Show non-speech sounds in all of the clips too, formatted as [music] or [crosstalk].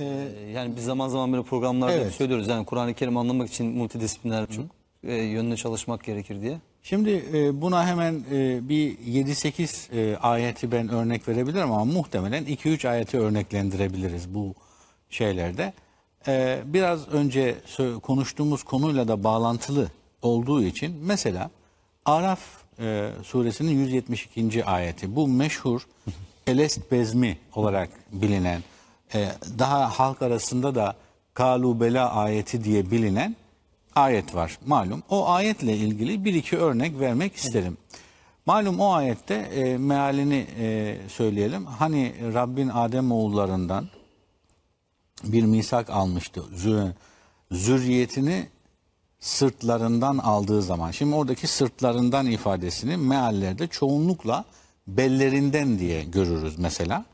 Ee, ee, yani biz zaman zaman böyle programlarda evet. söylüyoruz. Yani Kur'an-ı Kerim anlamak için multidisipliner çok e, yönüne çalışmak gerekir diye. Şimdi e, buna hemen e, bir 7-8 e, ayeti ben örnek verebilirim ama muhtemelen 2-3 ayeti örneklendirebiliriz bu şeylerde. E, biraz önce konuştuğumuz konuyla da bağlantılı olduğu için mesela Araf e, suresinin 172. ayeti bu meşhur Elest Bezmi olarak bilinen e, daha halk arasında da kalu bela ayeti diye bilinen ayet var malum. O ayetle ilgili bir iki örnek vermek isterim. Malum o ayette e, mealini e, söyleyelim. Hani Rabbin Adem oğullarından bir misak almıştı. Zürriyetini sırtlarından aldığı zaman. Şimdi oradaki sırtlarından ifadesini meallerde çoğunlukla bellerinden diye görürüz mesela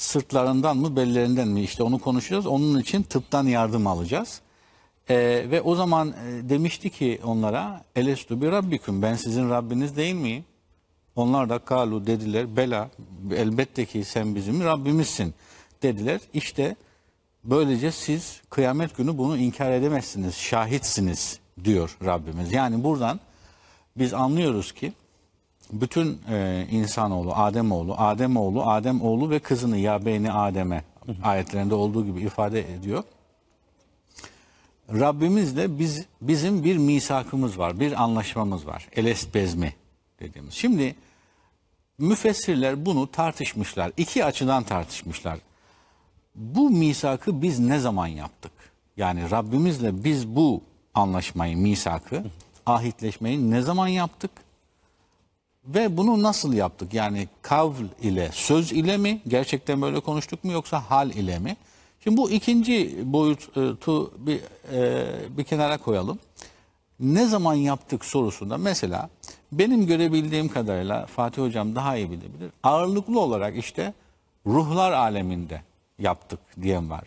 sırtlarından mı bellerinden mi işte onu konuşacağız. Onun için tıptan yardım alacağız. Ee, ve o zaman e, demişti ki onlara Elestu bir Rabbiküm ben sizin Rabbiniz değil miyim? Onlar da kalu dediler bela elbette ki sen bizim Rabbimizsin dediler. İşte böylece siz kıyamet günü bunu inkar edemezsiniz şahitsiniz diyor Rabbimiz. Yani buradan biz anlıyoruz ki bütün e, insanoğlu, Ademoğlu, Ademoğlu, Ademoğlu ve kızını ya beyni Adem'e ayetlerinde olduğu gibi ifade ediyor. Rabbimizle biz bizim bir misakımız var, bir anlaşmamız var. Elest bezmi dediğimiz. Şimdi müfessirler bunu tartışmışlar. iki açıdan tartışmışlar. Bu misakı biz ne zaman yaptık? Yani Rabbimizle biz bu anlaşmayı, misakı, ahitleşmeyi ne zaman yaptık? Ve bunu nasıl yaptık? Yani kavl ile, söz ile mi? Gerçekten böyle konuştuk mu yoksa hal ile mi? Şimdi bu ikinci boyutu bir, e, bir kenara koyalım. Ne zaman yaptık sorusunda mesela benim görebildiğim kadarıyla Fatih Hocam daha iyi bilebilir. Ağırlıklı olarak işte ruhlar aleminde yaptık diyen var.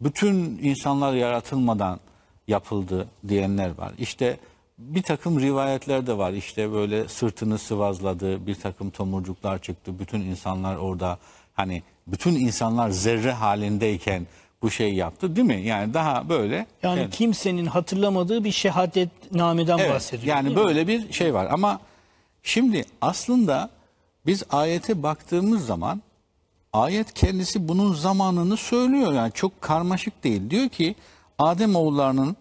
Bütün insanlar yaratılmadan yapıldı diyenler var. İşte bir takım rivayetler de var. İşte böyle sırtını sıvazladı, bir takım tomurcuklar çıktı. Bütün insanlar orada hani bütün insanlar zerre halindeyken bu şey yaptı değil mi? Yani daha böyle. Yani evet. kimsenin hatırlamadığı bir şehadetnameden evet, bahsediyor. Yani böyle mi? bir şey var ama şimdi aslında biz ayete baktığımız zaman ayet kendisi bunun zamanını söylüyor. Yani çok karmaşık değil. Diyor ki Adem oğullarının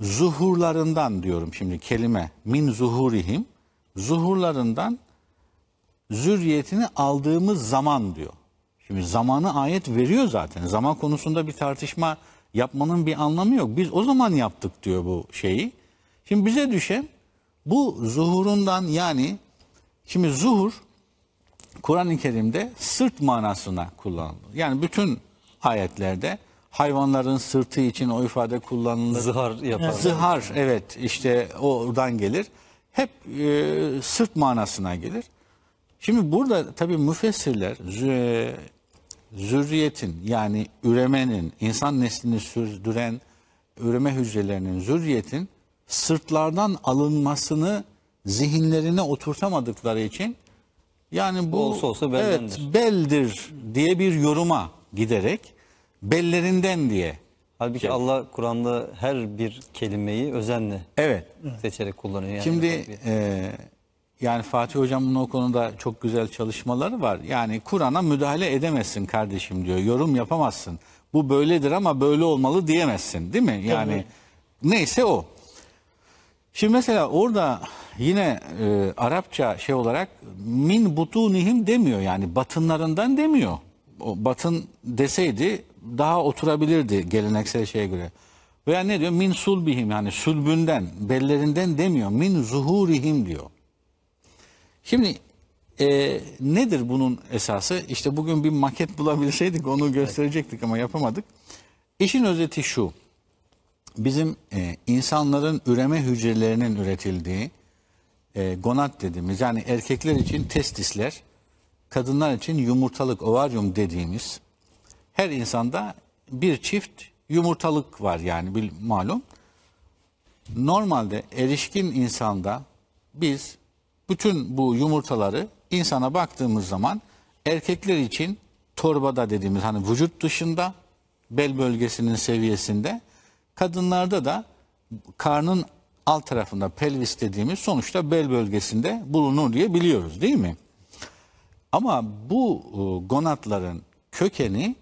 zuhurlarından diyorum şimdi kelime min zuhurihim zuhurlarından zürriyetini aldığımız zaman diyor. Şimdi zamanı ayet veriyor zaten. Zaman konusunda bir tartışma yapmanın bir anlamı yok. Biz o zaman yaptık diyor bu şeyi. Şimdi bize düşen bu zuhurundan yani şimdi zuhur Kur'an-ı Kerim'de sırt manasına kullanılıyor. Yani bütün ayetlerde hayvanların sırtı için o ifade kullanılır. Zihar yapar. Zihar evet işte oradan gelir. Hep e, sırt manasına gelir. Şimdi burada tabii müfessirler zürriyetin yani üremenin, insan neslini sürdüren üreme hücrelerinin zürriyetin sırtlardan alınmasını zihinlerine oturtamadıkları için yani bu olsa olsa beldendir. Evet, beldir diye bir yoruma giderek bellerinden diye. Halbuki evet. Allah Kur'an'da her bir kelimeyi özenle evet. seçerek kullanıyor. Yani Şimdi e, yani Fatih Hocam'ın o konuda çok güzel çalışmaları var. Yani Kur'an'a müdahale edemezsin kardeşim diyor. Yorum yapamazsın. Bu böyledir ama böyle olmalı diyemezsin değil mi? Yani evet. neyse o. Şimdi mesela orada yine e, Arapça şey olarak min butunihim demiyor yani batınlarından demiyor. O batın deseydi daha oturabilirdi geleneksel şeye göre. Veya ne diyor? Min sulbihim yani sulbünden, bellerinden demiyor. Min zuhurihim diyor. Şimdi e, nedir bunun esası? İşte bugün bir maket [laughs] bulabilseydik onu gösterecektik ama yapamadık. İşin özeti şu. Bizim e, insanların üreme hücrelerinin üretildiği e, gonat dediğimiz yani erkekler için testisler, kadınlar için yumurtalık ovaryum dediğimiz her insanda bir çift yumurtalık var yani bil, malum. Normalde erişkin insanda biz bütün bu yumurtaları insana baktığımız zaman erkekler için torbada dediğimiz hani vücut dışında bel bölgesinin seviyesinde kadınlarda da karnın alt tarafında pelvis dediğimiz sonuçta bel bölgesinde bulunur diye biliyoruz değil mi? Ama bu e, gonatların kökeni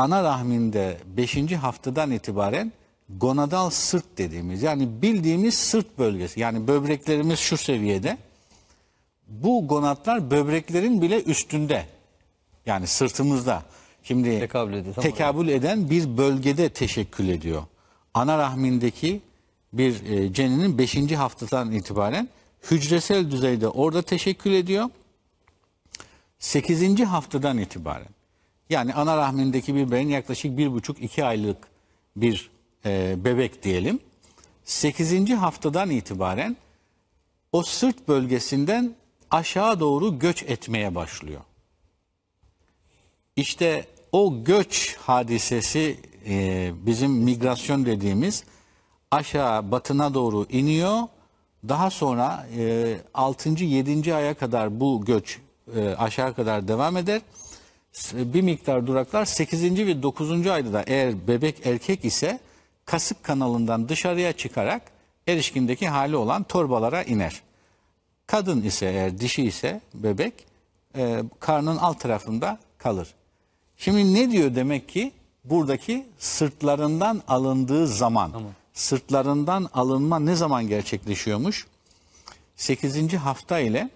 ana rahminde 5. haftadan itibaren gonadal sırt dediğimiz yani bildiğimiz sırt bölgesi yani böbreklerimiz şu seviyede bu gonatlar böbreklerin bile üstünde yani sırtımızda şimdi tekabül, ediyor, tekabül eden bir bölgede teşekkül ediyor. Ana rahmindeki bir e, ceninin 5. haftadan itibaren hücresel düzeyde orada teşekkül ediyor. 8. haftadan itibaren yani ana rahmindeki bir bebeğin yaklaşık bir buçuk iki aylık bir e, bebek diyelim. Sekizinci haftadan itibaren o sırt bölgesinden aşağı doğru göç etmeye başlıyor. İşte o göç hadisesi e, bizim migrasyon dediğimiz aşağı batına doğru iniyor. Daha sonra e, 6. 7. aya kadar bu göç e, aşağı kadar devam eder bir miktar duraklar 8. ve 9. ayda da eğer bebek erkek ise kasık kanalından dışarıya çıkarak erişkindeki hali olan torbalara iner. Kadın ise eğer dişi ise bebek e, karnın alt tarafında kalır. Şimdi ne diyor demek ki buradaki sırtlarından alındığı zaman tamam. sırtlarından alınma ne zaman gerçekleşiyormuş? 8. hafta ile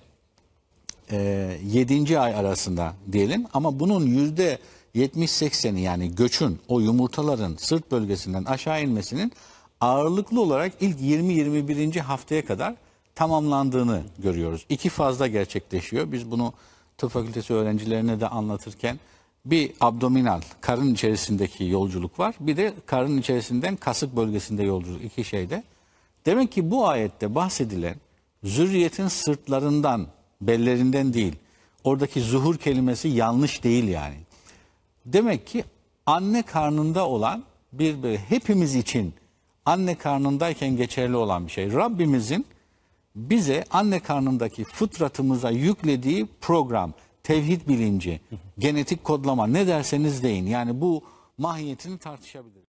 e, 7. ay arasında diyelim ama bunun yüzde 70-80'i yani göçün o yumurtaların sırt bölgesinden aşağı inmesinin ağırlıklı olarak ilk 20-21. haftaya kadar tamamlandığını görüyoruz. İki fazla gerçekleşiyor. Biz bunu tıp fakültesi öğrencilerine de anlatırken bir abdominal karın içerisindeki yolculuk var. Bir de karın içerisinden kasık bölgesinde yolculuk iki şeyde. Demek ki bu ayette bahsedilen zürriyetin sırtlarından bellerinden değil. Oradaki zuhur kelimesi yanlış değil yani. Demek ki anne karnında olan bir böyle hepimiz için anne karnındayken geçerli olan bir şey. Rabbimizin bize anne karnındaki fıtratımıza yüklediği program, tevhid bilinci, genetik kodlama ne derseniz deyin. Yani bu mahiyetini tartışabiliriz.